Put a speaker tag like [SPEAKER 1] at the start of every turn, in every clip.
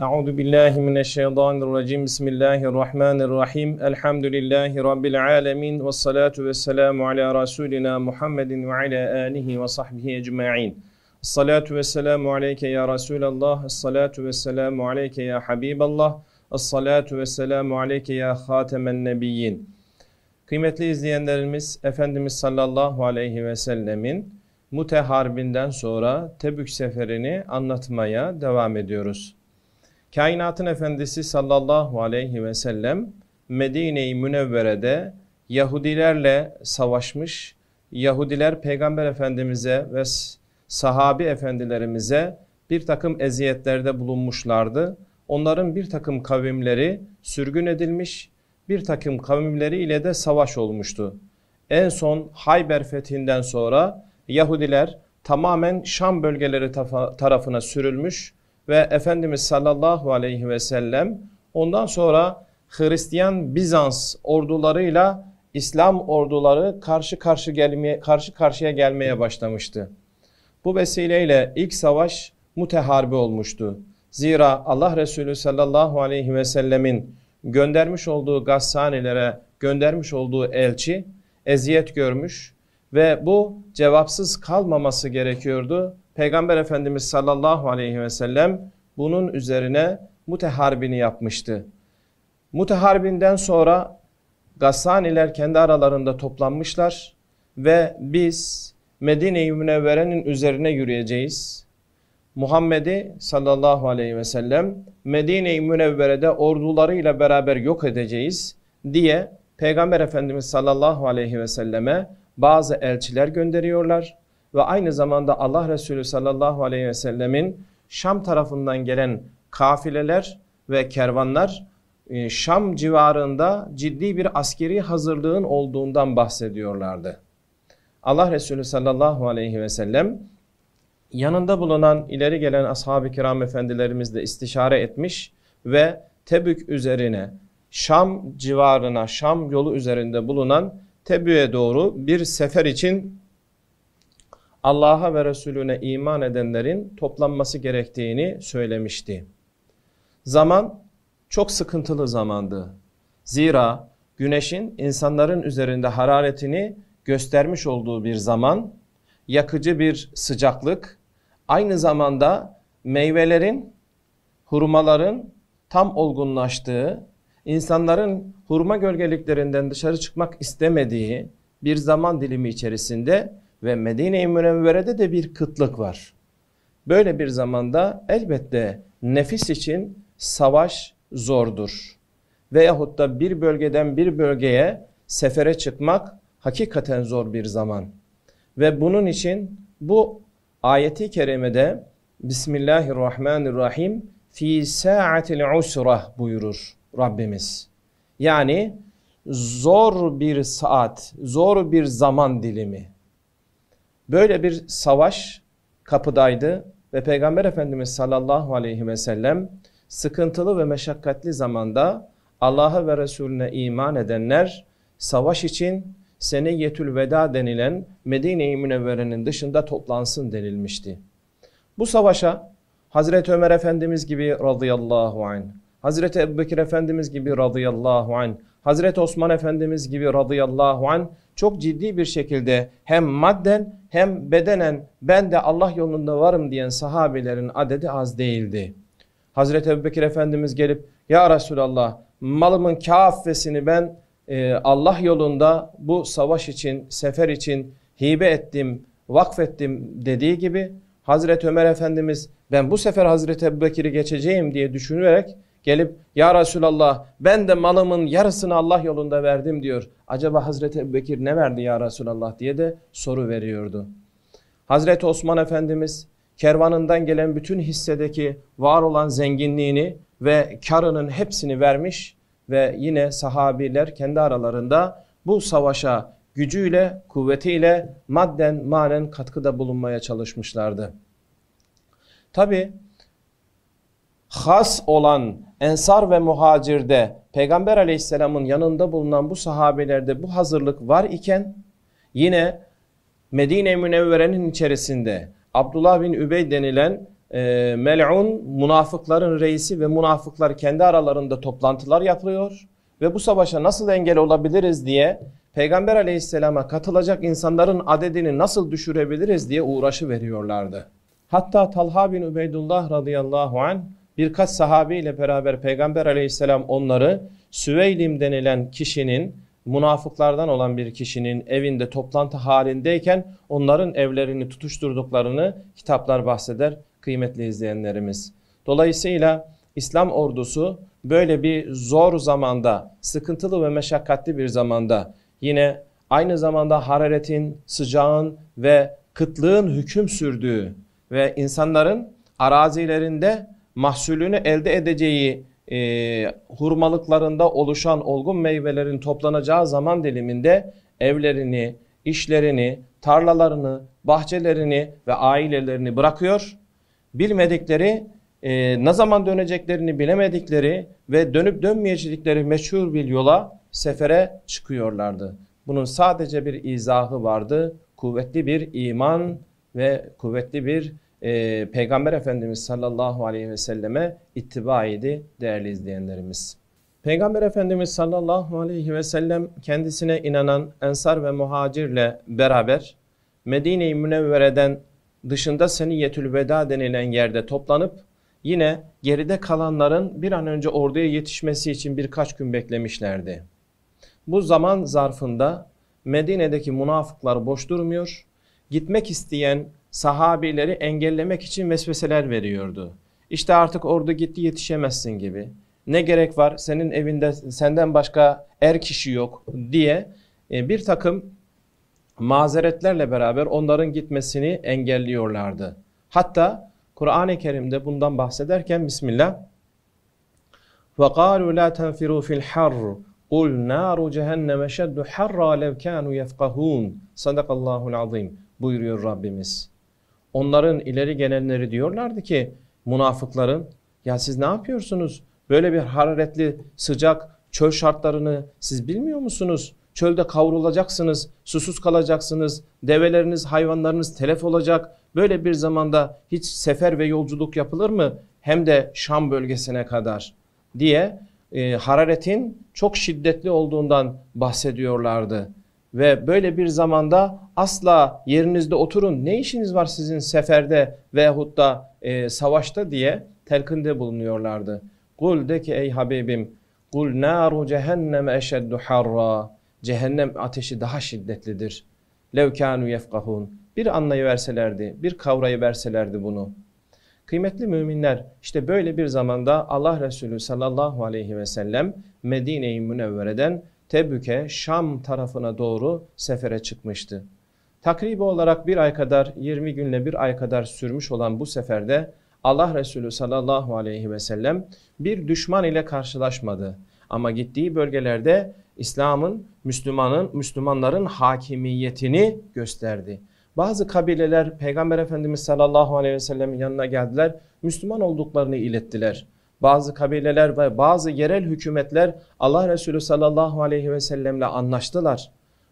[SPEAKER 1] Euzu billahi mineşşeytanirracim. Bismillahirrahmanirrahim. Elhamdülillahi rabbil alamin ve salatu vesselamu ala rasulina Muhammedin ve ala alihi ve sahbihi ecmaîn. Salatu vesselamu aleyke ya Resulallah. Salatu vesselamu aleyke ya Habiballah. Salatu vesselamu aleyke ya Hatemen Nebiyyin. Kıymetli izleyenlerimiz Efendimiz sallallahu aleyhi ve sellemin Mute sonra Tebük seferini anlatmaya devam ediyoruz. Kainatın Efendisi sallallahu aleyhi ve sellem Medine-i Münevvere'de Yahudilerle savaşmış. Yahudiler Peygamber Efendimiz'e ve sahabi efendilerimize bir takım eziyetlerde bulunmuşlardı. Onların bir takım kavimleri sürgün edilmiş, bir takım kavimleri ile de savaş olmuştu. En son Hayber fethinden sonra Yahudiler tamamen Şam bölgeleri tarafına sürülmüş ve Efendimiz sallallahu aleyhi ve sellem ondan sonra Hristiyan Bizans ordularıyla İslam orduları karşı karşı gelmeye karşı karşıya gelmeye başlamıştı. Bu vesileyle ilk savaş muteharbi olmuştu. Zira Allah Resulü sallallahu aleyhi ve sellemin göndermiş olduğu gassanelere göndermiş olduğu elçi eziyet görmüş ve bu cevapsız kalmaması gerekiyordu. Peygamber Efendimiz sallallahu aleyhi ve sellem bunun üzerine muteharbini yapmıştı. Muteharbinden sonra Gassaniler kendi aralarında toplanmışlar ve biz Medine-i Münevvere'nin üzerine yürüyeceğiz. Muhammed'i sallallahu aleyhi ve sellem Medine-i Münevvere'de ordularıyla beraber yok edeceğiz diye Peygamber Efendimiz sallallahu aleyhi ve selleme bazı elçiler gönderiyorlar ve aynı zamanda Allah Resulü sallallahu aleyhi ve sellemin Şam tarafından gelen kafileler ve kervanlar e, Şam civarında ciddi bir askeri hazırlığın olduğundan bahsediyorlardı. Allah Resulü sallallahu aleyhi ve sellem yanında bulunan ileri gelen ashab-ı kiram efendilerimizle istişare etmiş ve Tebük üzerine Şam civarına Şam yolu üzerinde bulunan Tebük'e doğru bir sefer için Allah'a ve Resulüne iman edenlerin toplanması gerektiğini söylemişti. Zaman çok sıkıntılı zamandı. Zira güneşin insanların üzerinde hararetini göstermiş olduğu bir zaman, yakıcı bir sıcaklık, aynı zamanda meyvelerin, hurmaların tam olgunlaştığı, insanların hurma gölgeliklerinden dışarı çıkmak istemediği bir zaman dilimi içerisinde ve Medine-i Münevvere'de de bir kıtlık var. Böyle bir zamanda elbette nefis için savaş zordur. Veyahut da bir bölgeden bir bölgeye sefere çıkmak hakikaten zor bir zaman. Ve bunun için bu ayeti kerimede Bismillahirrahmanirrahim fi sa'atil usra buyurur Rabbimiz. Yani zor bir saat, zor bir zaman dilimi. Böyle bir savaş kapıdaydı ve Peygamber Efendimiz sallallahu aleyhi ve sellem sıkıntılı ve meşakkatli zamanda Allah'a ve Resulüne iman edenler savaş için Yetül Veda denilen Medine-i Münevvere'nin dışında toplansın denilmişti. Bu savaşa Hazreti Ömer Efendimiz gibi radıyallahu anh, Hazreti Ebubekir Efendimiz gibi radıyallahu anh, Hazreti Osman Efendimiz gibi radıyallahu an çok ciddi bir şekilde hem madden hem bedenen ben de Allah yolunda varım diyen sahabelerin adedi az değildi. Hazreti Ebubekir Efendimiz gelip ya Resulallah malımın kafesini ben e, Allah yolunda bu savaş için, sefer için hibe ettim, vakfettim dediği gibi Hazreti Ömer Efendimiz ben bu sefer Hazreti Ebubekir'i geçeceğim diye düşünerek Gelip ya Resulallah ben de malımın yarısını Allah yolunda verdim diyor. Acaba Hazreti Bekir ne verdi ya Resulallah diye de soru veriyordu. Hazreti Osman Efendimiz kervanından gelen bütün hissedeki var olan zenginliğini ve karının hepsini vermiş ve yine sahabiler kendi aralarında bu savaşa gücüyle, kuvvetiyle madden, manen katkıda bulunmaya çalışmışlardı. Tabi has olan ensar ve muhacirde Peygamber aleyhisselamın yanında bulunan bu sahabelerde bu hazırlık var iken yine Medine-i Münevvere'nin içerisinde Abdullah bin Übey denilen e, mel'un münafıkların reisi ve münafıklar kendi aralarında toplantılar yapıyor ve bu savaşa nasıl engel olabiliriz diye Peygamber aleyhisselama katılacak insanların adedini nasıl düşürebiliriz diye uğraşı veriyorlardı. Hatta Talha bin Ubeydullah radıyallahu anh birkaç sahabe ile beraber Peygamber aleyhisselam onları Süveylim denilen kişinin münafıklardan olan bir kişinin evinde toplantı halindeyken onların evlerini tutuşturduklarını kitaplar bahseder kıymetli izleyenlerimiz. Dolayısıyla İslam ordusu böyle bir zor zamanda, sıkıntılı ve meşakkatli bir zamanda yine aynı zamanda hararetin, sıcağın ve kıtlığın hüküm sürdüğü ve insanların arazilerinde mahsulünü elde edeceği e, hurmalıklarında oluşan olgun meyvelerin toplanacağı zaman diliminde evlerini, işlerini, tarlalarını, bahçelerini ve ailelerini bırakıyor. Bilmedikleri, e, ne zaman döneceklerini bilemedikleri ve dönüp dönmeyecekleri meşhur bir yola sefere çıkıyorlardı. Bunun sadece bir izahı vardı. Kuvvetli bir iman ve kuvvetli bir e, Peygamber Efendimiz sallallahu aleyhi ve selleme ittiba idi değerli izleyenlerimiz. Peygamber Efendimiz sallallahu aleyhi ve sellem kendisine inanan Ensar ve Muhacir'le beraber Medine-i Münevvere'den dışında Seniyetül Veda denilen yerde toplanıp yine geride kalanların bir an önce orduya yetişmesi için birkaç gün beklemişlerdi. Bu zaman zarfında Medine'deki münafıklar boş durmuyor. Gitmek isteyen sahabileri engellemek için vesveseler veriyordu. İşte artık ordu gitti yetişemezsin gibi. Ne gerek var senin evinde senden başka er kişi yok diye e, bir takım mazeretlerle beraber onların gitmesini engelliyorlardı. Hatta Kur'an-ı Kerim'de bundan bahsederken Bismillah وَقَالُوا لَا تَنْفِرُوا فِي الْحَرُّ قُلْ نَارُ جَهَنَّمَ شَدُّ حَرَّا لَوْ كَانُوا يَفْقَهُونَ Sadakallahu azim buyuruyor Rabbimiz onların ileri gelenleri diyorlardı ki münafıkların ya siz ne yapıyorsunuz? Böyle bir hararetli sıcak çöl şartlarını siz bilmiyor musunuz? Çölde kavrulacaksınız, susuz kalacaksınız, develeriniz, hayvanlarınız telef olacak. Böyle bir zamanda hiç sefer ve yolculuk yapılır mı? Hem de Şam bölgesine kadar diye e, hararetin çok şiddetli olduğundan bahsediyorlardı. Ve böyle bir zamanda asla yerinizde oturun ne işiniz var sizin seferde veyahut da e, savaşta diye telkinde bulunuyorlardı. Kul de ki ey Habibim kul naru cehennem eşeddu harra cehennem ateşi daha şiddetlidir. Levkanu yefkahun bir anlayıverselerdi bir kavrayıverselerdi bunu. Kıymetli müminler işte böyle bir zamanda Allah Resulü sallallahu aleyhi ve sellem Medine-i Münevvere'den Tebük'e Şam tarafına doğru sefere çıkmıştı. Takribi olarak bir ay kadar 20 günle bir ay kadar sürmüş olan bu seferde Allah Resulü sallallahu aleyhi ve sellem bir düşman ile karşılaşmadı. Ama gittiği bölgelerde İslam'ın, Müslüman'ın, Müslümanların hakimiyetini gösterdi. Bazı kabileler Peygamber Efendimiz sallallahu aleyhi ve sellemin yanına geldiler. Müslüman olduklarını ilettiler bazı kabileler ve bazı yerel hükümetler Allah Resulü sallallahu aleyhi ve sellemle anlaştılar.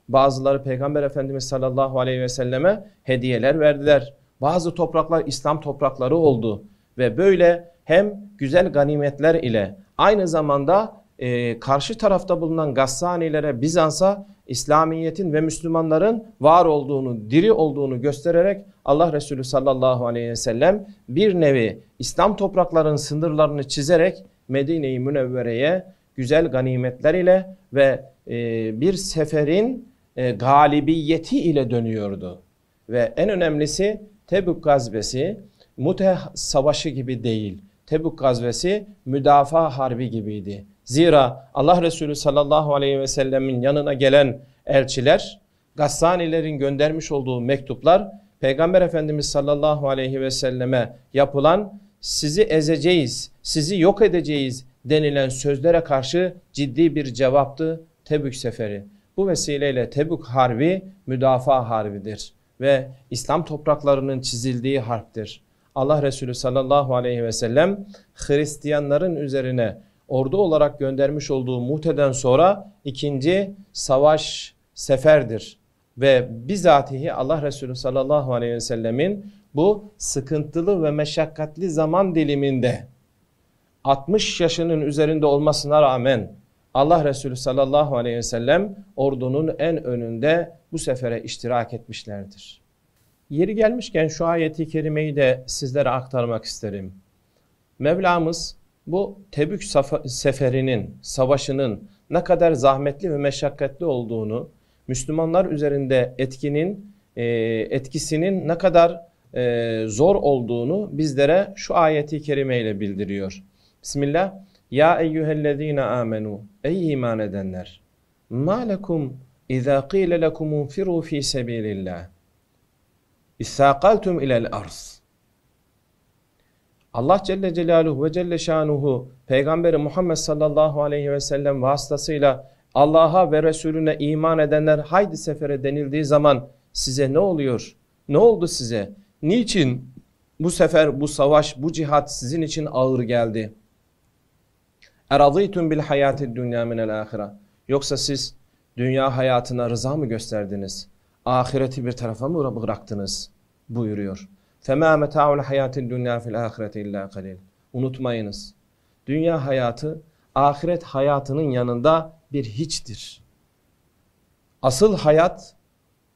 [SPEAKER 1] Bazıları Peygamber Efendimiz sallallahu aleyhi ve selleme hediyeler verdiler. Bazı topraklar İslam toprakları oldu ve böyle hem güzel ganimetler ile aynı zamanda e, karşı tarafta bulunan Gassanilere Bizans'a İslamiyet'in ve Müslümanların var olduğunu, diri olduğunu göstererek Allah Resulü sallallahu aleyhi ve sellem bir nevi İslam topraklarının sınırlarını çizerek Medine-i Münevvere'ye güzel ganimetler ile ve e, bir seferin e, galibiyeti ile dönüyordu. Ve en önemlisi Tebük gazvesi Mute savaşı gibi değil. Tebük gazvesi müdafaa harbi gibiydi. Zira Allah Resulü sallallahu aleyhi ve sellemin yanına gelen elçiler, Gassanilerin göndermiş olduğu mektuplar, Peygamber Efendimiz sallallahu aleyhi ve selleme yapılan sizi ezeceğiz, sizi yok edeceğiz denilen sözlere karşı ciddi bir cevaptı Tebük Seferi. Bu vesileyle Tebük Harbi müdafaa harbidir ve İslam topraklarının çizildiği harptir. Allah Resulü sallallahu aleyhi ve sellem Hristiyanların üzerine ordu olarak göndermiş olduğu Muhte'den sonra ikinci savaş seferdir. Ve bizatihi Allah Resulü sallallahu aleyhi ve sellemin bu sıkıntılı ve meşakkatli zaman diliminde 60 yaşının üzerinde olmasına rağmen Allah Resulü sallallahu aleyhi ve sellem ordunun en önünde bu sefere iştirak etmişlerdir. Yeri gelmişken şu ayeti kerimeyi de sizlere aktarmak isterim. Mevlamız bu Tebük seferinin, savaşının ne kadar zahmetli ve meşakkatli olduğunu, Müslümanlar üzerinde etkinin, e, etkisinin ne kadar e, zor olduğunu bizlere şu ayeti kerime ile bildiriyor. Bismillah. Ya eyyühellezine amenu. Ey iman edenler. Ma lekum izâ qîle lekum unfiru fî sebîlillâh. İssâkaltum ilel arz. Allah Celle Celaluhu ve Celle Şanuhu Peygamberi Muhammed sallallahu aleyhi ve sellem vasıtasıyla Allah'a ve Resulüne iman edenler haydi sefere denildiği zaman size ne oluyor? Ne oldu size? Niçin bu sefer bu savaş, bu cihat sizin için ağır geldi? Eradıytun bil hayati dünya minel ahira. Yoksa siz dünya hayatına rıza mı gösterdiniz? Ahireti bir tarafa mı bıraktınız? Buyuruyor. فَمَا مَتَاعُ الْحَيَاتِ الدُّنْيَا فِي الْآخِرَةِ اِلَّا قَلِيلٍ Unutmayınız. Dünya hayatı ahiret hayatının yanında bir hiçtir. Asıl hayat,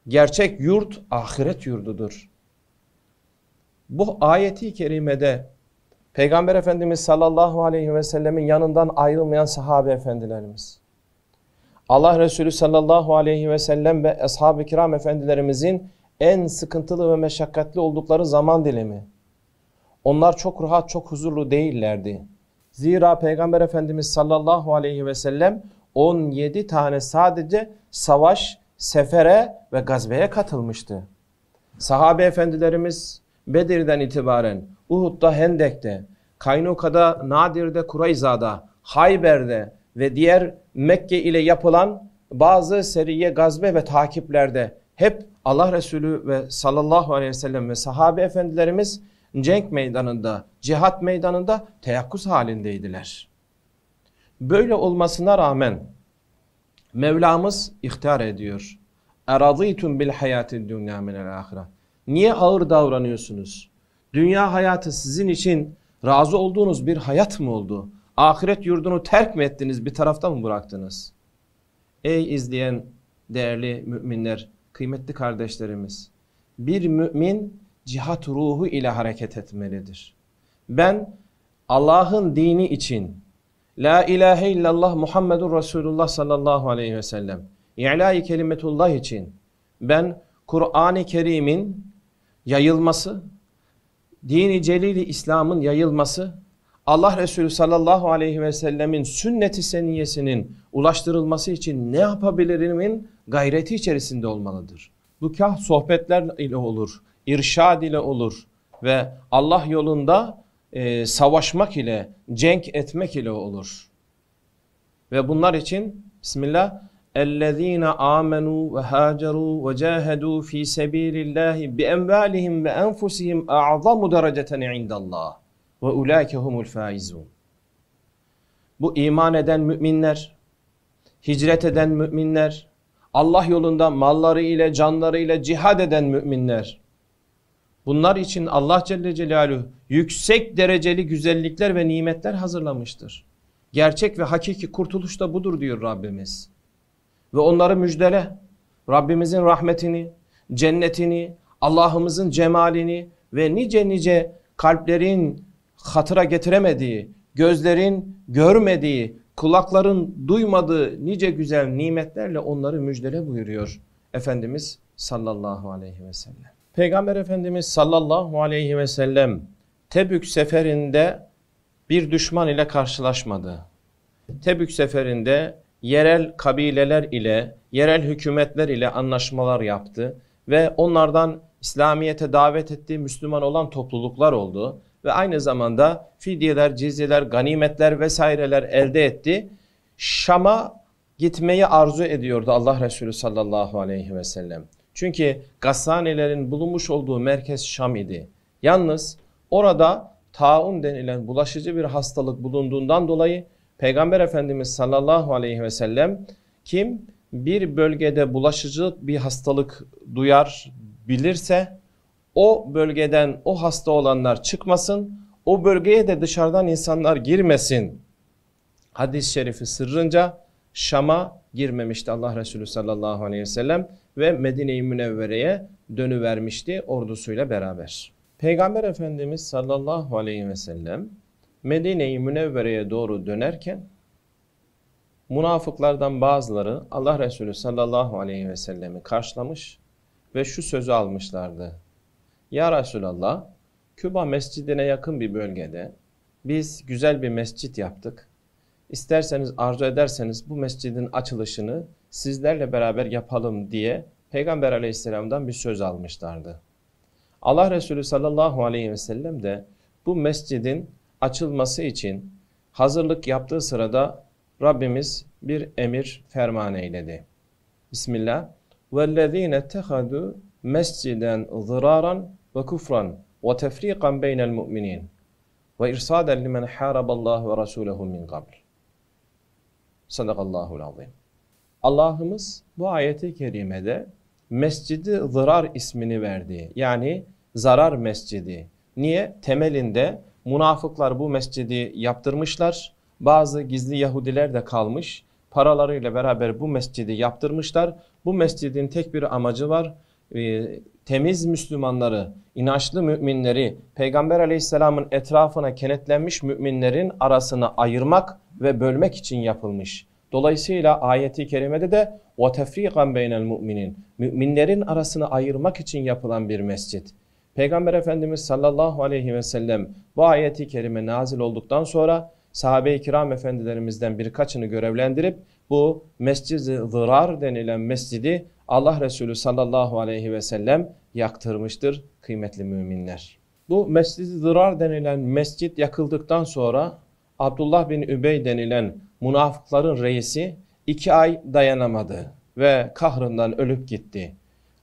[SPEAKER 1] gerçek yurt ahiret yurdudur. Bu ayeti kerimede Peygamber Efendimiz sallallahu aleyhi ve sellemin yanından ayrılmayan sahabe efendilerimiz. Allah Resulü sallallahu aleyhi ve sellem ve ashab-ı kiram efendilerimizin en sıkıntılı ve meşakkatli oldukları zaman dilimi. Onlar çok rahat, çok huzurlu değillerdi. Zira Peygamber Efendimiz sallallahu aleyhi ve sellem 17 tane sadece savaş, sefere ve gazbeye katılmıştı. Sahabe efendilerimiz Bedir'den itibaren, Uhud'da, Hendek'te, Kaynuka'da, Nadir'de, Kureyza'da, Hayber'de ve diğer Mekke ile yapılan bazı seriye gazbe ve takiplerde hep Allah Resulü ve sallallahu aleyhi ve sellem ve sahabe efendilerimiz cenk meydanında, cihat meydanında teyakkuz halindeydiler. Böyle olmasına rağmen Mevlamız ihtar ediyor. Eradîtum bil hayati dünya minel Niye ağır davranıyorsunuz? Dünya hayatı sizin için razı olduğunuz bir hayat mı oldu? Ahiret yurdunu terk mi ettiniz? Bir tarafta mı bıraktınız? Ey izleyen değerli müminler Kıymetli kardeşlerimiz, bir mümin cihat ruhu ile hareket etmelidir. Ben Allah'ın dini için La ilahe illallah Muhammedur Resulullah sallallahu aleyhi ve sellem i̇la kelimetullah için ben Kur'an-ı Kerim'in yayılması, dini celili İslam'ın yayılması, Allah Resulü sallallahu aleyhi ve sellemin sünneti seniyesinin ulaştırılması için ne yapabilirimin gayreti içerisinde olmalıdır. Bu kah sohbetler ile olur, irşad ile olur ve Allah yolunda e, savaşmak ile, cenk etmek ile olur. Ve bunlar için Bismillah اَلَّذ۪ينَ آمَنُوا وَهَاجَرُوا وَجَاهَدُوا ف۪ي سَب۪يلِ اللّٰهِ بِاَنْوَالِهِمْ وَاَنْفُسِهِمْ اَعْظَمُ دَرَجَةً عِنْدَ اللّٰهِ وَاُولَٰئِكَ هُمُ الْفَائِزُونَ Bu iman eden müminler, hicret eden müminler, Allah yolunda malları ile canları ile cihad eden müminler. Bunlar için Allah Celle Celaluhu yüksek dereceli güzellikler ve nimetler hazırlamıştır. Gerçek ve hakiki kurtuluş da budur diyor Rabbimiz. Ve onları müjdele. Rabbimizin rahmetini, cennetini, Allah'ımızın cemalini ve nice nice kalplerin hatıra getiremediği, gözlerin görmediği, kulakların duymadığı nice güzel nimetlerle onları müjdele buyuruyor Efendimiz sallallahu aleyhi ve sellem. Peygamber Efendimiz sallallahu aleyhi ve sellem Tebük seferinde bir düşman ile karşılaşmadı. Tebük seferinde yerel kabileler ile, yerel hükümetler ile anlaşmalar yaptı ve onlardan İslamiyet'e davet ettiği Müslüman olan topluluklar oldu ve aynı zamanda fidyeler, cizyeler, ganimetler vesaireler elde etti. Şam'a gitmeyi arzu ediyordu Allah Resulü sallallahu aleyhi ve sellem. Çünkü Gassanelerin bulunmuş olduğu merkez Şam idi. Yalnız orada taun denilen bulaşıcı bir hastalık bulunduğundan dolayı Peygamber Efendimiz sallallahu aleyhi ve sellem kim bir bölgede bulaşıcı bir hastalık duyar bilirse o bölgeden o hasta olanlar çıkmasın. O bölgeye de dışarıdan insanlar girmesin. Hadis-i şerifi sırrınca Şam'a girmemişti Allah Resulü sallallahu aleyhi ve sellem ve Medine-i Münevvere'ye dönüvermişti ordusuyla beraber. Peygamber Efendimiz sallallahu aleyhi ve sellem Medine-i Münevvere'ye doğru dönerken münafıklardan bazıları Allah Resulü sallallahu aleyhi ve sellemi karşılamış ve şu sözü almışlardı. Ya Resulallah, Küba mescidine yakın bir bölgede biz güzel bir mescit yaptık. İsterseniz arzu ederseniz bu mescidin açılışını sizlerle beraber yapalım diye Peygamber aleyhisselamdan bir söz almışlardı. Allah Resulü sallallahu aleyhi ve sellem de bu mescidin açılması için hazırlık yaptığı sırada Rabbimiz bir emir ferman eyledi. Bismillah. وَالَّذ۪ينَ اتَّخَذُوا mesciden zıraran وكفرا وتفريقًا بين المؤمنين وإرصادا لمن حارب الله ورسوله من قبل Sadakallahu azim. Allah'ımız bu ayeti kerimede mescidi Zarar ismini verdi. Yani zarar mescidi. Niye? Temelinde münafıklar bu mescidi yaptırmışlar. Bazı gizli Yahudiler de kalmış. Paralarıyla beraber bu mescidi yaptırmışlar. Bu mescidin tek bir amacı var. Ee, temiz Müslümanları, inançlı müminleri, Peygamber aleyhisselamın etrafına kenetlenmiş müminlerin arasını ayırmak ve bölmek için yapılmış. Dolayısıyla ayeti kerimede de o وَتَفْرِيقًا بَيْنَ müminin Müminlerin arasını ayırmak için yapılan bir mescit. Peygamber Efendimiz sallallahu aleyhi ve sellem bu ayeti kerime nazil olduktan sonra sahabe-i kiram efendilerimizden birkaçını görevlendirip bu Mescid-i Zırar denilen mescidi Allah Resulü sallallahu aleyhi ve sellem yaktırmıştır kıymetli müminler. Bu Mescid-i Zırar denilen mescit yakıldıktan sonra Abdullah bin Übey denilen münafıkların reisi iki ay dayanamadı ve kahrından ölüp gitti.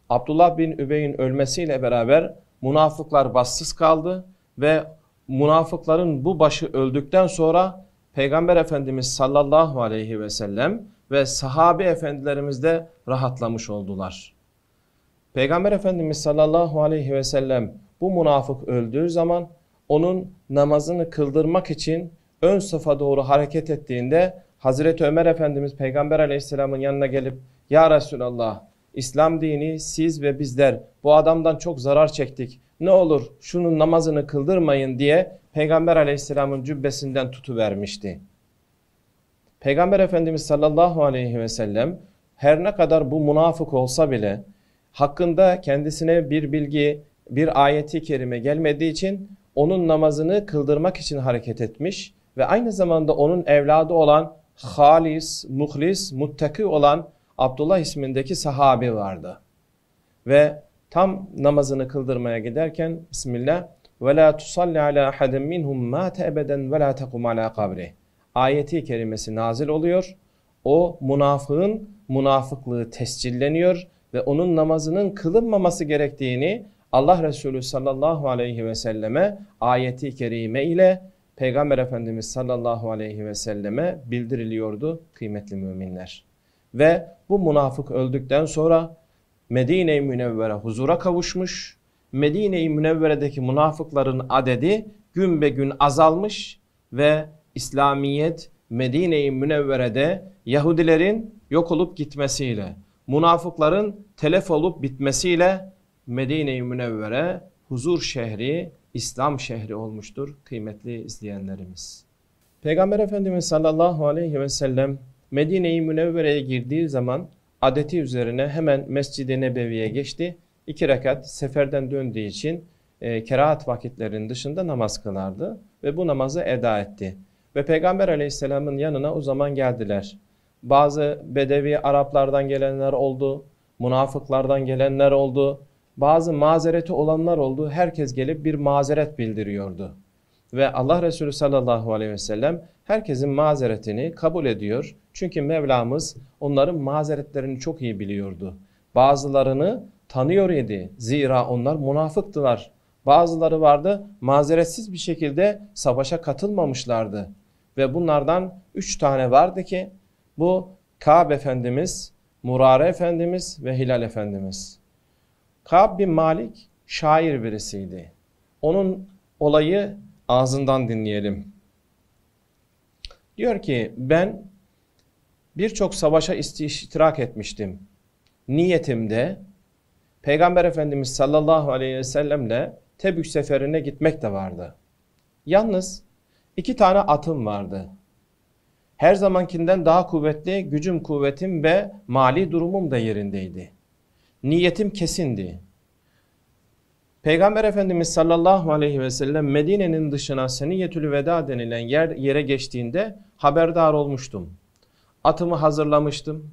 [SPEAKER 1] Abdullah bin Übey'in ölmesiyle beraber münafıklar bassız kaldı ve münafıkların bu başı öldükten sonra Peygamber Efendimiz sallallahu aleyhi ve sellem ve sahabi efendilerimiz de rahatlamış oldular. Peygamber Efendimiz sallallahu aleyhi ve sellem bu münafık öldüğü zaman onun namazını kıldırmak için ön safa doğru hareket ettiğinde Hazreti Ömer Efendimiz Peygamber aleyhisselamın yanına gelip Ya Resulallah İslam dini siz ve bizler bu adamdan çok zarar çektik. Ne olur şunun namazını kıldırmayın diye Peygamber aleyhisselamın cübbesinden tutuvermişti. Peygamber Efendimiz sallallahu aleyhi ve sellem her ne kadar bu münafık olsa bile hakkında kendisine bir bilgi, bir ayeti kerime gelmediği için onun namazını kıldırmak için hareket etmiş ve aynı zamanda onun evladı olan halis, muhlis, muttaki olan Abdullah ismindeki sahabi vardı. Ve tam namazını kıldırmaya giderken Bismillah ve la tusalli ala ahadin minhum mate ebeden ve la tekum ala kabrih ayeti kerimesi nazil oluyor. O münafığın münafıklığı tescilleniyor ve onun namazının kılınmaması gerektiğini Allah Resulü sallallahu aleyhi ve selleme ayeti kerime ile Peygamber Efendimiz sallallahu aleyhi ve selleme bildiriliyordu kıymetli müminler. Ve bu münafık öldükten sonra Medine-i Münevvere huzura kavuşmuş. Medine-i Münevvere'deki münafıkların adedi gün be gün azalmış ve İslamiyet Medine-i Münevvere'de Yahudilerin yok olup gitmesiyle, münafıkların telef olup bitmesiyle Medine-i Münevvere huzur şehri, İslam şehri olmuştur kıymetli izleyenlerimiz. Peygamber Efendimiz sallallahu aleyhi ve sellem Medine-i Münevvere'ye girdiği zaman adeti üzerine hemen Mescid-i Nebevi'ye geçti. İki rekat seferden döndüğü için e, kerahat vakitlerinin dışında namaz kılardı ve bu namazı eda etti. Ve Peygamber aleyhisselamın yanına o zaman geldiler. Bazı bedevi Araplardan gelenler oldu, münafıklardan gelenler oldu, bazı mazereti olanlar oldu. Herkes gelip bir mazeret bildiriyordu. Ve Allah Resulü sallallahu aleyhi ve sellem herkesin mazeretini kabul ediyor. Çünkü Mevlamız onların mazeretlerini çok iyi biliyordu. Bazılarını tanıyor idi. Zira onlar münafıktılar. Bazıları vardı mazeretsiz bir şekilde savaşa katılmamışlardı. Ve bunlardan üç tane vardı ki bu Kab Efendimiz, Murare Efendimiz ve Hilal Efendimiz. Kab bin Malik şair birisiydi. Onun olayı ağzından dinleyelim. Diyor ki ben birçok savaşa iştirak etmiştim. Niyetimde Peygamber Efendimiz sallallahu aleyhi ve sellemle Tebük seferine gitmek de vardı. Yalnız İki tane atım vardı. Her zamankinden daha kuvvetli, gücüm, kuvvetim ve mali durumum da yerindeydi. Niyetim kesindi. Peygamber Efendimiz sallallahu aleyhi ve sellem Medine'nin dışına Seniyetül Veda denilen yer, yere geçtiğinde haberdar olmuştum. Atımı hazırlamıştım.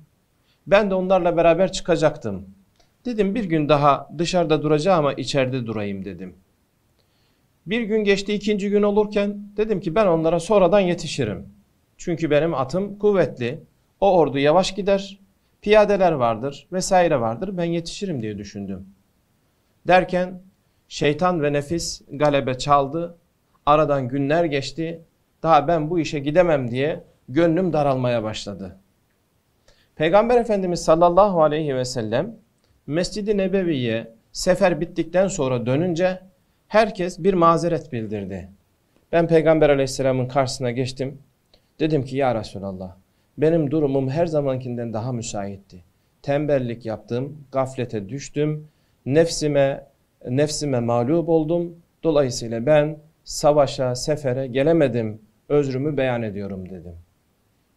[SPEAKER 1] Ben de onlarla beraber çıkacaktım. Dedim bir gün daha dışarıda duracağım ama içeride durayım dedim. Bir gün geçti ikinci gün olurken dedim ki ben onlara sonradan yetişirim. Çünkü benim atım kuvvetli. O ordu yavaş gider. Piyadeler vardır vesaire vardır. Ben yetişirim diye düşündüm. Derken şeytan ve nefis galebe çaldı. Aradan günler geçti. Daha ben bu işe gidemem diye gönlüm daralmaya başladı. Peygamber Efendimiz sallallahu aleyhi ve sellem Mescid-i Nebevi'ye sefer bittikten sonra dönünce herkes bir mazeret bildirdi. Ben Peygamber aleyhisselamın karşısına geçtim. Dedim ki ya Resulallah benim durumum her zamankinden daha müsaitti. Tembellik yaptım, gaflete düştüm, nefsime nefsime mağlup oldum. Dolayısıyla ben savaşa, sefere gelemedim. Özrümü beyan ediyorum dedim.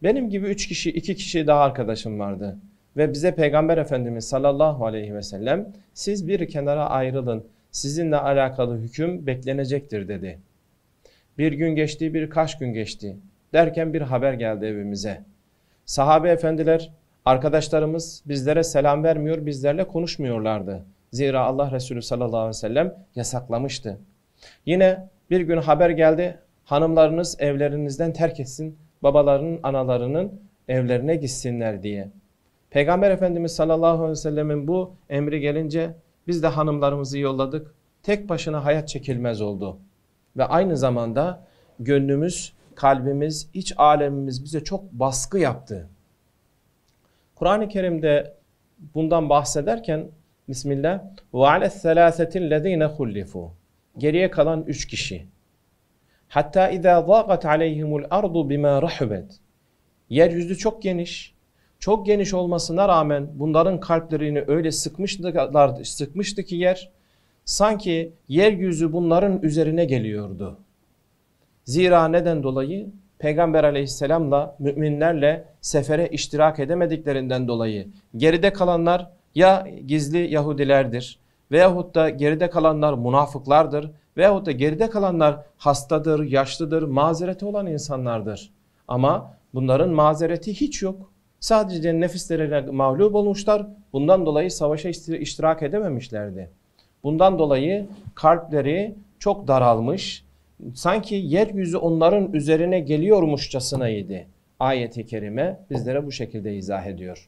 [SPEAKER 1] Benim gibi üç kişi, iki kişi daha arkadaşım vardı. Ve bize Peygamber Efendimiz sallallahu aleyhi ve sellem siz bir kenara ayrılın sizinle alakalı hüküm beklenecektir dedi. Bir gün geçti, birkaç gün geçti. Derken bir haber geldi evimize. Sahabe efendiler, arkadaşlarımız bizlere selam vermiyor, bizlerle konuşmuyorlardı. Zira Allah Resulü sallallahu aleyhi ve sellem yasaklamıştı. Yine bir gün haber geldi, hanımlarınız evlerinizden terk etsin, babalarının, analarının evlerine gitsinler diye. Peygamber Efendimiz sallallahu aleyhi ve sellemin bu emri gelince biz de hanımlarımızı yolladık. Tek başına hayat çekilmez oldu. Ve aynı zamanda gönlümüz, kalbimiz, iç alemimiz bize çok baskı yaptı. Kur'an-ı Kerim'de bundan bahsederken Bismillah ve ales selasetin lezine hullifu geriye kalan üç kişi hatta izâ zâgat aleyhimul ardu bima rahubet yeryüzü çok geniş çok geniş olmasına rağmen bunların kalplerini öyle sıkmıştılar, sıkmıştı ki yer sanki yeryüzü bunların üzerine geliyordu. Zira neden dolayı? Peygamber aleyhisselamla müminlerle sefere iştirak edemediklerinden dolayı geride kalanlar ya gizli Yahudilerdir veyahut da geride kalanlar münafıklardır veyahut da geride kalanlar hastadır, yaşlıdır, mazereti olan insanlardır. Ama bunların mazereti hiç yok. Sadece nefislerine mağlup olmuşlar. Bundan dolayı savaşa iştirak edememişlerdi. Bundan dolayı kalpleri çok daralmış. Sanki yeryüzü onların üzerine geliyormuşçasına idi. Ayet-i kerime bizlere bu şekilde izah ediyor.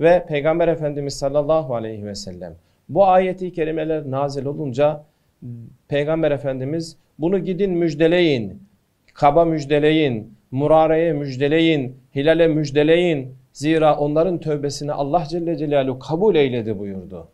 [SPEAKER 1] Ve Peygamber Efendimiz sallallahu aleyhi ve sellem bu ayeti kerimeler nazil olunca Peygamber Efendimiz bunu gidin müjdeleyin, kaba müjdeleyin, murareye müjdeleyin, hilale müjdeleyin, Zira onların tövbesini Allah Celle Celaluhu kabul eyledi buyurdu.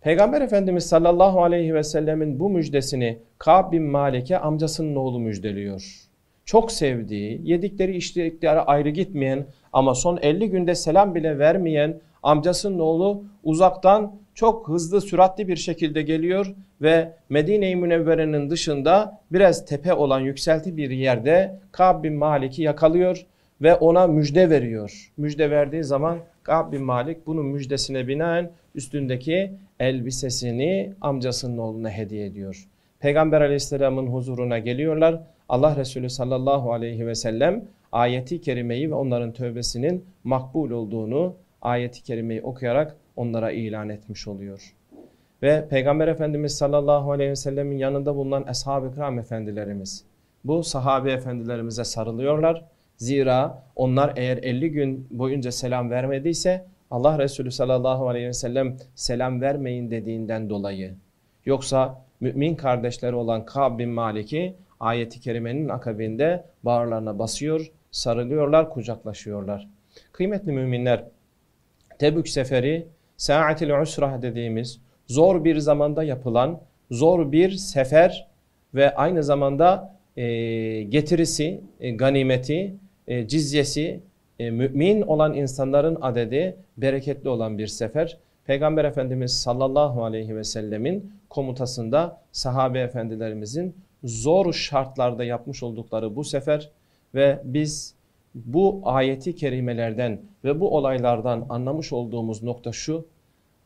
[SPEAKER 1] Peygamber Efendimiz sallallahu aleyhi ve sellemin bu müjdesini Ka'b bin Malik'e amcasının oğlu müjdeliyor. Çok sevdiği, yedikleri içtikleri ayrı gitmeyen ama son 50 günde selam bile vermeyen amcasının oğlu uzaktan çok hızlı süratli bir şekilde geliyor ve Medine-i Münevvere'nin dışında biraz tepe olan yükselti bir yerde Ka'b bin Malik'i yakalıyor ve ona müjde veriyor. Müjde verdiği zaman Kab Malik bunun müjdesine binaen üstündeki elbisesini amcasının oğluna hediye ediyor. Peygamber aleyhisselamın huzuruna geliyorlar. Allah Resulü sallallahu aleyhi ve sellem ayeti kerimeyi ve onların tövbesinin makbul olduğunu ayeti kerimeyi okuyarak onlara ilan etmiş oluyor. Ve Peygamber Efendimiz sallallahu aleyhi ve sellemin yanında bulunan ashab-ı kiram efendilerimiz bu sahabe efendilerimize sarılıyorlar Zira onlar eğer 50 gün boyunca selam vermediyse Allah Resulü sallallahu aleyhi ve sellem selam vermeyin dediğinden dolayı. Yoksa mümin kardeşleri olan Kab bin Malik'i ayeti kerimenin akabinde bağırlarına basıyor, sarılıyorlar, kucaklaşıyorlar. Kıymetli müminler, Tebük seferi saatil usrah dediğimiz zor bir zamanda yapılan zor bir sefer ve aynı zamanda e, getirisi, e, ganimeti e, cizyesi e, mümin olan insanların adedi bereketli olan bir sefer. Peygamber Efendimiz sallallahu aleyhi ve sellemin komutasında sahabe efendilerimizin zor şartlarda yapmış oldukları bu sefer ve biz bu ayeti kerimelerden ve bu olaylardan anlamış olduğumuz nokta şu.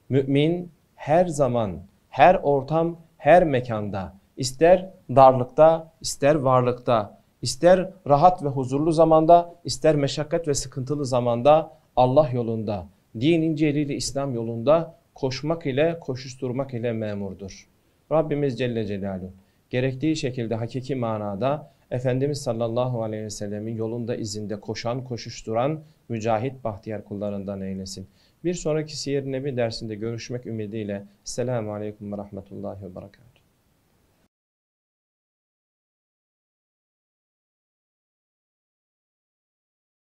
[SPEAKER 1] Mümin her zaman, her ortam, her mekanda, ister darlıkta, ister varlıkta, İster rahat ve huzurlu zamanda, ister meşakkat ve sıkıntılı zamanda Allah yolunda, din inceliğiyle İslam yolunda koşmak ile, koşuşturmak ile memurdur. Rabbimiz Celle Celaluhu gerektiği şekilde hakiki manada Efendimiz sallallahu aleyhi ve sellemin yolunda izinde koşan, koşuşturan mücahit bahtiyar kullarından eylesin. Bir sonraki Siyer Nebi dersinde görüşmek ümidiyle. Selamun Aleyküm ve Rahmetullahi ve Berekatuhu.